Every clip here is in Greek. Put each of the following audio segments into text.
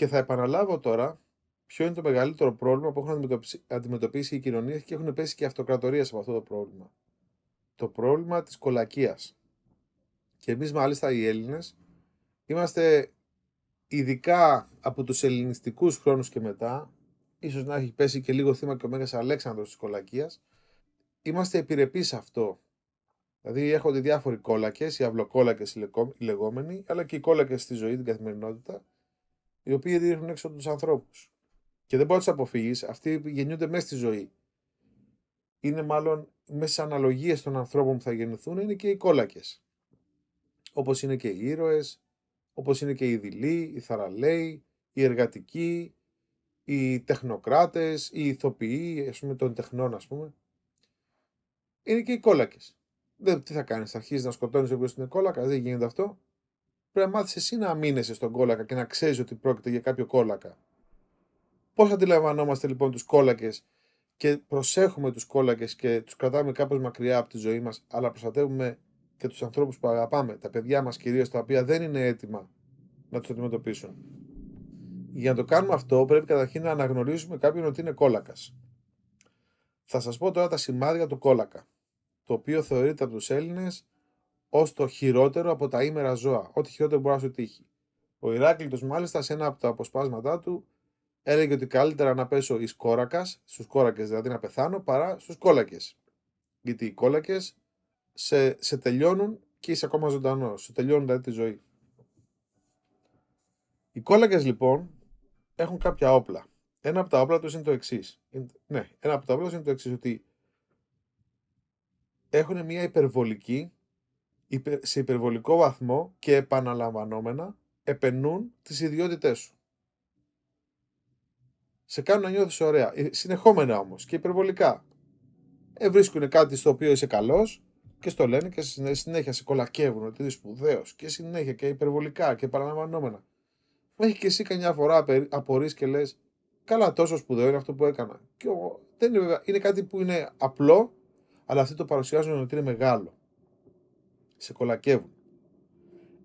Και θα επαναλάβω τώρα ποιο είναι το μεγαλύτερο πρόβλημα που έχουν αντιμετωπίσει οι κοινωνίες και έχουν πέσει και αυτοκρατορίες από αυτό το πρόβλημα. Το πρόβλημα της κολακίας. Και εμείς, μάλιστα, οι Έλληνες είμαστε ειδικά από τους ελληνιστικούς χρόνους και μετά, ίσως να έχει πέσει και λίγο θύμα και ο Μέγας Αλέξανδρος της κολακίας, είμαστε επιρρεπείς σε αυτό. Δηλαδή έχονται διάφοροι κόλακες, οι αυλοκόλακες οι λεγόμενοι, αλλά και οι κόλακες στη ζωή, την καθημερινότητα, οι οποίοι ρίχνουν έξω τους ανθρώπους. Και δεν μπορεί να του αποφύγεις. Αυτοί γεννιούνται μέσα στη ζωή. Είναι μάλλον μέσα στις αναλογίες των ανθρώπων που θα γεννηθούν είναι και οι κόλακες. Όπως είναι και οι ήρωες, όπως είναι και οι δειλοί, οι θαραλέοι, οι εργατικοί, οι τεχνοκράτες, οι ηθοποιοί, ας πούμε, των τεχνών, ας πούμε. Είναι και οι κόλακες. Δεν, τι θα κάνεις, θα να σκοτώνεις όποιο είναι κόλακα, δεν γίνεται αυτό πρέπει να μάθεις εσύ να αμήνεσαι στον κόλακα και να ξέρεις ότι πρόκειται για κάποιο κόλακα. Πώς αντιλαμβανόμαστε λοιπόν τους κόλακες και προσέχουμε τους κόλακες και τους κρατάμε κάπως μακριά από τη ζωή μας, αλλά προστατεύουμε και τους ανθρώπους που αγαπάμε, τα παιδιά μας κυρίως, τα οποία δεν είναι έτοιμα να τους αντιμετωπίσουν. Για να το κάνουμε αυτό, πρέπει καταρχήν να αναγνωρίσουμε κάποιον ότι είναι κόλακας. Θα σας πω τώρα τα σημάδια του κόλακα, το οποίο θεωρείται από τους Έλληνες ως το χειρότερο από τα ήμερα ζώα. Ό,τι χειρότερο μπορεί να σου τύχει. Ο Ηράκλειτος, μάλιστα, σε ένα από τα αποσπάσματά του, έλεγε ότι καλύτερα να πέσω εις κόρακας, στους κόρακες δηλαδή να πεθάνω, παρά στους κόλακες. Γιατί οι κόλακες σε, σε τελειώνουν και είσαι ακόμα ζωντανός. Σου τελειώνουν δηλαδή τη ζωή. Οι κόλακες λοιπόν έχουν κάποια όπλα. Ένα από τα όπλα τους είναι το εξής. Ναι, ένα από τα όπλα τους είναι το εξής, ότι έχουν μια υπερβολική σε υπερβολικό βαθμό και επαναλαμβανόμενα επενούν τις ιδιότητές σου. Σε κάνουν να νιώθεις ωραία, ε, συνεχόμενα όμως και υπερβολικά. Ε, βρίσκουν κάτι στο οποίο είσαι καλός και στο λένε και συνέχεια σε κολακεύουν ότι είσαι σπουδαίος και συνέχεια και υπερβολικά και επαναλαμβανόμενα. Μέχρι και εσύ καμιά φορά απορείς και λες καλά τόσο σπουδαίο είναι αυτό που έκανα. Και εγώ, δεν είναι, βέβαια, είναι κάτι που είναι απλό αλλά αυτοί το παρουσιάζουν ότι είναι μεγάλο σε κολακεύουν.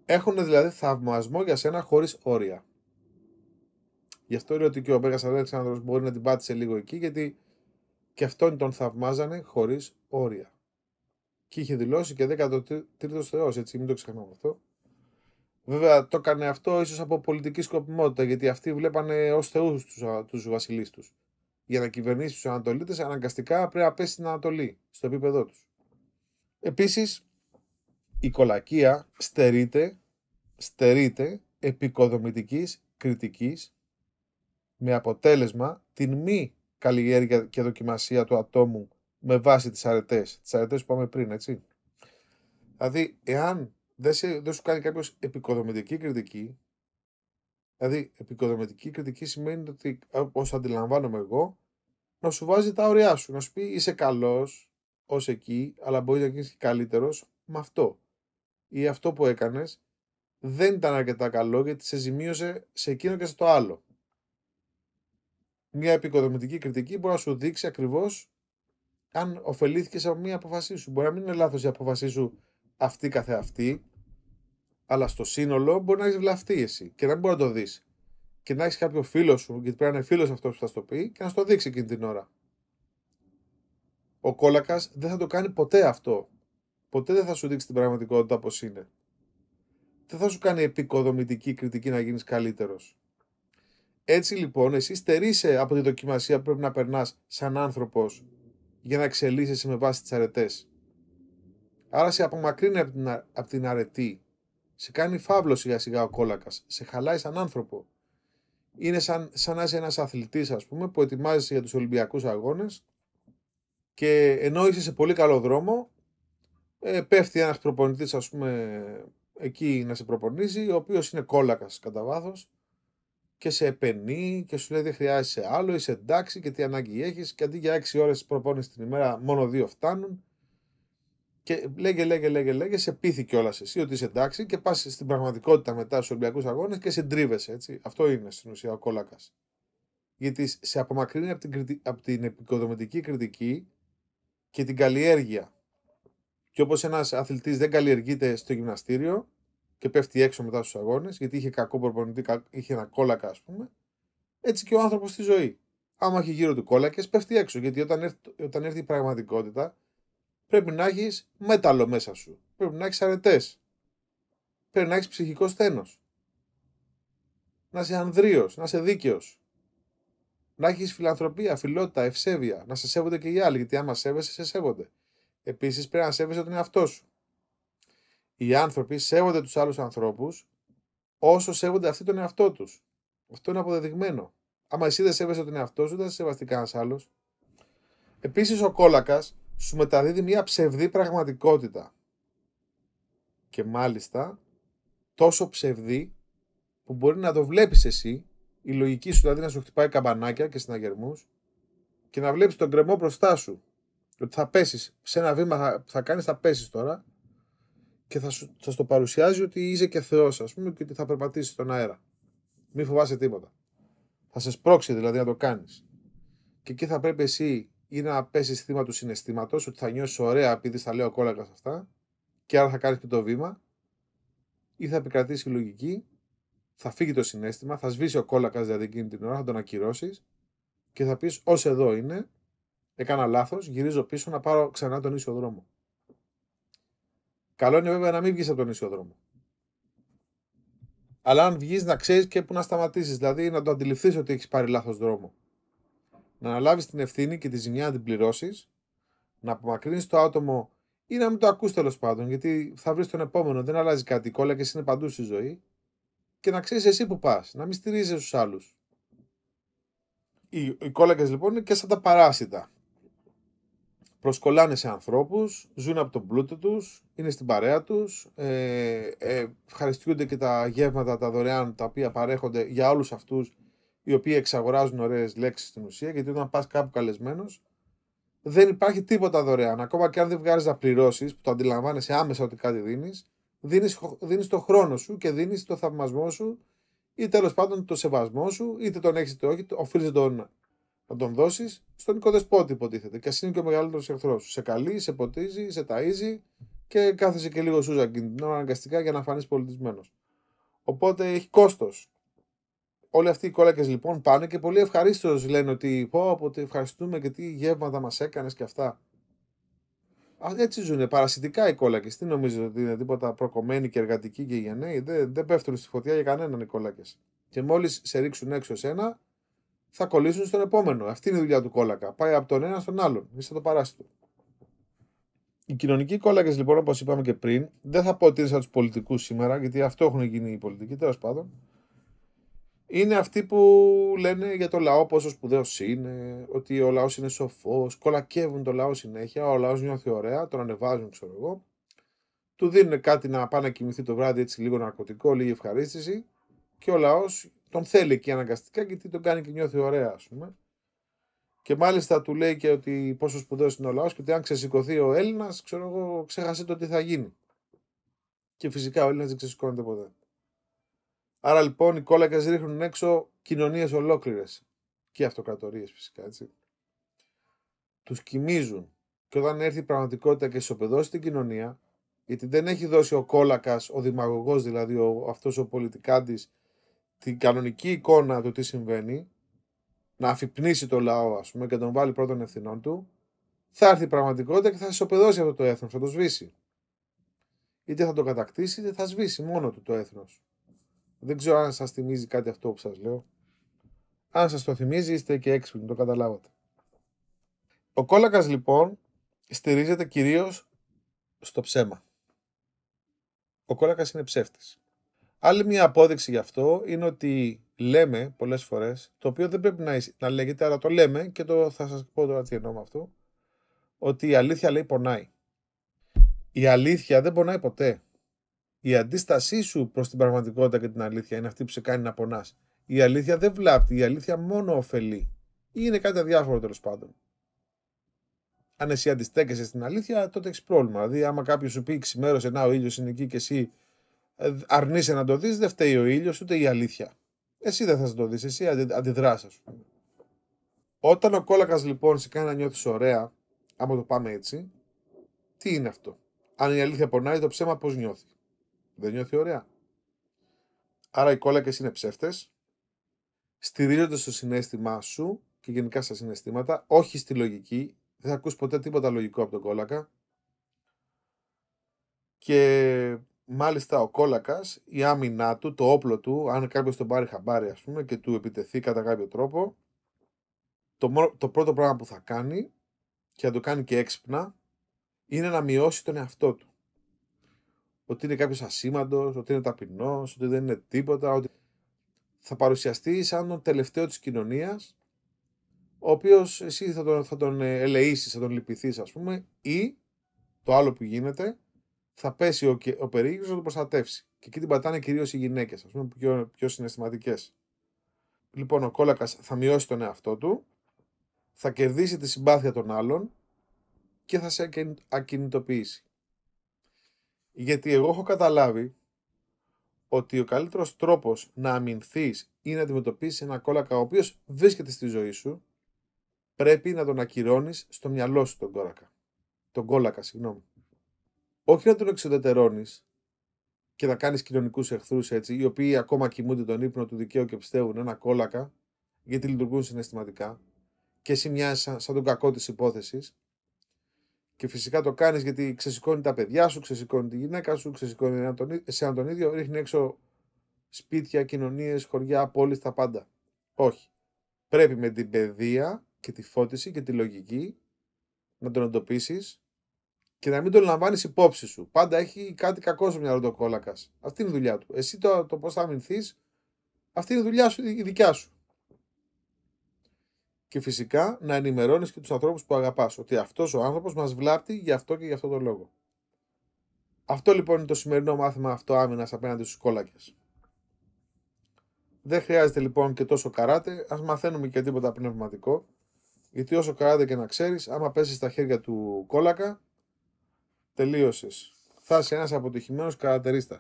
Έχουν δηλαδή θαυμασμό για σένα χωρίς όρια. Γι' αυτό λέω ότι και ο Μπέγα Αλέξανδρος μπορεί να την πάτησε λίγο εκεί, γιατί και αυτόν τον θαυμάζανε χωρίς όρια. Και είχε δηλώσει και 13ο Θεός, έτσι, μην το ξεχνάμε αυτό. Βέβαια το έκανε αυτό ίσως από πολιτική σκοπιμότητα, γιατί αυτοί βλέπανε ως Θεούς τους βασιλείς τους. Για να κυβερνήσει τους Ανατολίτες, αναγκαστικά πρέπει να πέσει στην Ανατολή, στο επίπεδό τους. Επίσης, η κολακία στερείται, στερείται επικοδομητικής κριτικής με αποτέλεσμα την μη καλλιέργεια και δοκιμασία του ατόμου με βάση τις αρετές. Τις αρετές που είπαμε πριν, έτσι. Δηλαδή, εάν δεν, σου κάνει κάποιος επικοδομητική κριτική, δηλαδή επικοδομητική κριτική σημαίνει ότι, όπως αντιλαμβάνομαι εγώ, να σου βάζει τα όρια σου, να σου πει είσαι καλός ως εκεί, αλλά μπορεί να γίνεις καλύτερος με αυτό ή αυτό που έκανες δεν ήταν αρκετά καλό γιατί σε ζημίωσε σε εκείνο και σε το άλλο. Μια επικοδομητική κριτική μπορεί να σου δείξει ακριβώς αν ωφελήθηκε από μια αποφασή σου. Μπορεί να μην είναι λάθος η αποφασή σου αυτή καθεαυτή, αλλά στο σύνολο μπορεί να έχεις βλαφτεί εσύ και να μην μπορεί να το δεις. Και να έχεις κάποιο φίλο σου, γιατί πρέπει να είναι φίλος αυτός που θα το πει, και να σου το δείξει εκείνη την ώρα. Ο κόλακας δεν θα το κάνει ποτέ αυτό ποτέ δεν θα σου δείξει την πραγματικότητα πώ είναι. Δεν θα σου κάνει επικοδομητική κριτική να γίνεις καλύτερος. Έτσι λοιπόν, εσύ στερείσαι από τη δοκιμασία που πρέπει να περνάς σαν άνθρωπος για να εξελίσσεσαι με βάση τις αρετές. Άρα σε απομακρύνει από την, από την αρετή. Σε κάνει φαύλος σιγά σιγά ο κόλακας. Σε χαλάει σαν άνθρωπο. Είναι σαν, σαν να είσαι ένας αθλητής, ας πούμε, που ετοιμάζεσαι για τους Ολυμπιακούς Αγώνες και ενώ είσαι σε πολύ καλό δρόμο, ε, πέφτει ένας προπονητής ας πούμε εκεί να σε προπονήσει, ο οποίος είναι κόλακας κατά βάθος και σε επενεί και σου λέει δεν χρειάζεσαι άλλο, είσαι εντάξει και τι ανάγκη έχεις και αντί για 6 ώρες προπόνησης την ημέρα μόνο δύο φτάνουν και λέγε, λέγε, λέγε, λέγε, σε πείθει κιόλας εσύ ότι είσαι εντάξει και πας στην πραγματικότητα μετά στους Ολυμπιακούς Αγώνες και σε ντρίβεσαι, έτσι. Αυτό είναι στην ουσία ο κόλακας. Γιατί σε απομακρύνει από την, από την επικοδομητική κριτική και την καλλιέργεια και όπως ένας αθλητής δεν καλλιεργείται στο γυμναστήριο και πέφτει έξω μετά στους αγώνες, γιατί είχε κακό προπονητή, είχε ένα κόλακα, ας πούμε, έτσι και ο άνθρωπος στη ζωή. Άμα έχει γύρω του κόλακες, πέφτει έξω. Γιατί όταν έρθει, όταν έρθει η πραγματικότητα, πρέπει να έχεις μέταλλο μέσα σου. Πρέπει να έχεις αρετές. Πρέπει να έχεις ψυχικό στένο. Να είσαι ανδρείος, να είσαι δίκαιος. Να έχεις φιλανθρωπία, φιλότητα, ευσέβεια. Να σε σέβονται και οι άλλοι. Γιατί άμα σέβεσαι, σε σέβονται. Επίσης πρέπει να σέβεσαι τον εαυτό σου. Οι άνθρωποι σέβονται τους άλλους ανθρώπους όσο σέβονται αυτοί τον εαυτό τους. Αυτό είναι αποδεδειγμένο. Άμα εσύ δεν σέβεσαι τον εαυτό σου, δεν σε σεβαστεί κανένας άλλος. Επίσης ο κόλακας σου μεταδίδει μια ψευδή πραγματικότητα. Και μάλιστα τόσο ψευδή που μπορεί να το βλέπεις εσύ, η λογική σου δηλαδή να σου χτυπάει καμπανάκια και συναγερμούς και να βλέπεις τον κρεμό μπροστά σου ότι θα πέσεις. Σε ένα βήμα που θα κάνεις, θα πέσεις τώρα και θα, σου, θα παρουσιάζει ότι είσαι και Θεός, ας πούμε, και ότι θα περπατήσεις στον αέρα. Μην φοβάσαι τίποτα. Θα σε σπρώξει δηλαδή να το κάνεις. Και εκεί θα πρέπει εσύ ή να πέσεις θύμα του συναισθήματος, ότι θα νιώσεις ωραία επειδή στα λέω κόλακα αυτά, και άρα θα κάνεις και το βήμα, ή θα επικρατήσει η λογική, θα φύγει το συνέστημα, θα σβήσει ο κόλακας δηλαδή εκείνη την ώρα, θα τον ακυρώσεις και θα πεις ως εδώ είναι, Έκανα λάθος, γυρίζω πίσω να πάρω ξανά τον ίσιο δρόμο. Καλό είναι βέβαια να μην βγεις από τον ίσιο δρόμο. Αλλά αν βγεις, να ξέρεις και πού να σταματήσεις. Δηλαδή να το αντιληφθείς ότι έχεις πάρει λάθος δρόμο. Να αναλάβεις την ευθύνη και τη ζημιά να την πληρώσεις, να απομακρύνεις το άτομο ή να μην το ακούς τέλος πάντων, γιατί θα βρεις τον επόμενο. Δεν αλλάζει κάτι. Οι κόλακες είναι παντού στη ζωή. Και να ξέρεις εσύ που πας, να μην στηρίζεις τους άλλους. Οι, οι λοιπόν είναι και σαν τα παράσιτα προσκολάνε σε ανθρώπους, ζουν από τον πλούτο τους, είναι στην παρέα τους, ε, ε, ευχαριστούνται και τα γεύματα, τα δωρεάν, τα οποία παρέχονται για όλους αυτούς οι οποίοι εξαγοράζουν ωραίες λέξεις στην ουσία, γιατί όταν πας κάπου καλεσμένος, δεν υπάρχει τίποτα δωρεάν. Ακόμα και αν δεν βγάζεις να πληρώσεις, που το αντιλαμβάνεσαι άμεσα ότι κάτι δίνεις, δίνεις το χρόνο σου και δίνεις το θαυμασμό σου ή τέλος πάντων το σεβασμό σου, είτε τον έχεις είτε όχι, οφείλει τον να τον δώσεις στον οικοδεσπότη, υποτίθεται. Και ας είναι και ο μεγαλύτερος εχθρός σου. Σε καλεί, σε ποτίζει, σε ταζει και κάθεσε και λίγο σούζα την ώρα αναγκαστικά για να φανείς πολιτισμένος. Οπότε έχει κόστος. Όλοι αυτοί οι κόλακες λοιπόν πάνε και πολύ ευχαρίστως λένε ότι πω, ότι ευχαριστούμε και τι γεύματα μας έκανες και αυτά. Έτσι ζουν παρασιτικά οι κόλακες. Τι νομίζετε ότι είναι τίποτα προκομμένοι και εργατικοί και γενναίοι. Δεν, δεν πέφτουν στη φωτιά για κανέναν οι κόλακες. Και μόλις σε ρίξουν έξω σένα, θα κολλήσουν στον επόμενο. Αυτή είναι η δουλειά του κόλακα. Πάει από τον ένα στον άλλον, μέσα το παράσιτο. Οι κοινωνικοί κόλακες, λοιπόν, όπως είπαμε και πριν, δεν θα πω ότι είναι σαν τους πολιτικούς σήμερα, γιατί αυτό έχουν γίνει οι πολιτικοί, τέλος πάντων. Είναι αυτοί που λένε για το λαό πόσο σπουδαίος είναι, ότι ο λαός είναι σοφός, κολακεύουν το λαό συνέχεια, ο λαός νιώθει ωραία, τον ανεβάζουν, ξέρω εγώ. Του δίνουν κάτι να πάει να κοιμηθεί το βράδυ, έτσι λίγο ναρκωτικό, λίγη ευχαρίστηση και ο λαός τον θέλει και αναγκαστικά γιατί τον κάνει και νιώθει ωραία, ας πούμε. Και μάλιστα του λέει και ότι πόσο σπουδαίος είναι ο λαός και ότι αν ξεσηκωθεί ο Έλληνας, ξέρω εγώ, ξέχασε το τι θα γίνει. Και φυσικά ο Έλληνας δεν ξεσηκώνεται ποτέ. Άρα λοιπόν οι κόλακες ρίχνουν έξω κοινωνίες ολόκληρες και αυτοκρατορίες φυσικά έτσι. Τους κοιμίζουν. Και όταν έρθει η πραγματικότητα και ισοπεδώσει την κοινωνία, γιατί δεν έχει δώσει ο κόλακας, ο δημαγωγός δηλαδή, αυτός ο, ο την κανονική εικόνα του τι συμβαίνει, να αφυπνίσει το λαό, ας πούμε, και τον βάλει πρώτων ευθυνών του, θα έρθει η πραγματικότητα και θα ισοπεδώσει αυτό το έθνος, θα το σβήσει. Είτε θα το κατακτήσει, είτε θα σβήσει μόνο του το έθνος. Δεν ξέρω αν σας θυμίζει κάτι αυτό που σας λέω. Αν σας το θυμίζει, είστε και έξυπνοι, το καταλάβατε. Ο κόλακας λοιπόν στηρίζεται κυρίως στο ψέμα. Ο κόλακας είναι ψεύτης. Άλλη μια απόδειξη γι' αυτό είναι ότι λέμε πολλές φορές, το οποίο δεν πρέπει να, να λέγεται, αλλά το λέμε και το θα σας πω τώρα τι εννοώ με αυτό, ότι η αλήθεια λέει πονάει. Η αλήθεια δεν πονάει ποτέ. Η αντίστασή σου προς την πραγματικότητα και την αλήθεια είναι αυτή που σε κάνει να πονάς. Η αλήθεια δεν βλάπτει, η αλήθεια μόνο ωφελεί. Ή είναι κάτι αδιάφορο τέλος πάντων. Αν εσύ αντιστέκεσαι στην αλήθεια, τότε έχεις πρόβλημα. Δηλαδή, άμα κάποιος σου πει ξημέρωσε, να ο ήλιος είναι εκεί και εσύ ε, αρνείσαι να το δεις, δεν φταίει ο ήλιος ούτε η αλήθεια. Εσύ δεν θα το δεις, εσύ αντιδράς Όταν ο κόλακας λοιπόν σε κάνει να νιώθεις ωραία, άμα το πάμε έτσι, τι είναι αυτό. Αν η αλήθεια πονάει, το ψέμα πώς νιώθει. Δεν νιώθει ωραία. Άρα οι κόλακες είναι ψεύτες, στηρίζονται στο συνέστημά σου και γενικά στα συναισθήματα, όχι στη λογική, δεν θα ακούς ποτέ τίποτα λογικό από τον κόλακα. Και Μάλιστα, ο κόλακας, η άμυνά του, το όπλο του, αν κάποιος τον πάρει χαμπάρι, ας πούμε, και του επιτεθεί κατά κάποιο τρόπο, το, το πρώτο πράγμα που θα κάνει και θα το κάνει και έξυπνα είναι να μειώσει τον εαυτό του. Ότι είναι κάποιος ασήμαντος, ότι είναι ταπεινός, ότι δεν είναι τίποτα, ότι θα παρουσιαστεί σαν τον τελευταίο της κοινωνίας, ο οποίος εσύ θα τον, θα τον ελεήσεις, θα τον λυπηθείς, ας πούμε, ή το άλλο που γίνεται, θα πέσει ο, ο να τον προστατεύσει. Και εκεί την πατάνε κυρίως οι γυναίκες, ας πούμε, πιο, πιο συναισθηματικές. Λοιπόν, ο κόλακας θα μειώσει τον εαυτό του, θα κερδίσει τη συμπάθεια των άλλων και θα σε ακινητοποιήσει. Γιατί εγώ έχω καταλάβει ότι ο καλύτερος τρόπος να αμυνθείς ή να αντιμετωπίσεις ένα κόλακα ο οποίος βρίσκεται στη ζωή σου, πρέπει να τον ακυρώνεις στο μυαλό σου τον κόλακα. Τον κόλακα, συγγνώμη όχι να τον εξοδετερώνει και να κάνεις κοινωνικούς εχθρούς έτσι, οι οποίοι ακόμα κοιμούνται τον ύπνο του δικαίου και πιστεύουν ένα κόλακα, γιατί λειτουργούν συναισθηματικά, και εσύ μοιάζεις σαν, τον κακό της υπόθεσης. Και φυσικά το κάνεις γιατί ξεσηκώνει τα παιδιά σου, ξεσηκώνει τη γυναίκα σου, ξεσηκώνει ένα τον, εσένα τον ίδιο, ρίχνει έξω σπίτια, κοινωνίες, χωριά, πόλεις, τα πάντα. Όχι. Πρέπει με την παιδεία και τη φώτιση και τη λογική να τον εντοπίσεις και να μην τον λαμβάνεις υπόψη σου. Πάντα έχει κάτι κακό στο μυαλό του κόλακας. Αυτή είναι η δουλειά του. Εσύ το, το πώς θα αμυνθείς, αυτή είναι η δουλειά σου, η δικιά σου. Και φυσικά να ενημερώνεις και τους ανθρώπους που αγαπάς ότι αυτός ο άνθρωπος μας βλάπτει γι' αυτό και γι' αυτό τον λόγο. Αυτό λοιπόν είναι το σημερινό μάθημα αυτό απέναντι στους κόλακες. Δεν χρειάζεται λοιπόν και τόσο καράτε, ας μαθαίνουμε και τίποτα πνευματικό. Γιατί όσο καράτε και να ξέρεις, άμα πέσεις στα χέρια του κόλακα, τελείωσες. Θα είσαι ένας αποτυχημένος καρατερίστας.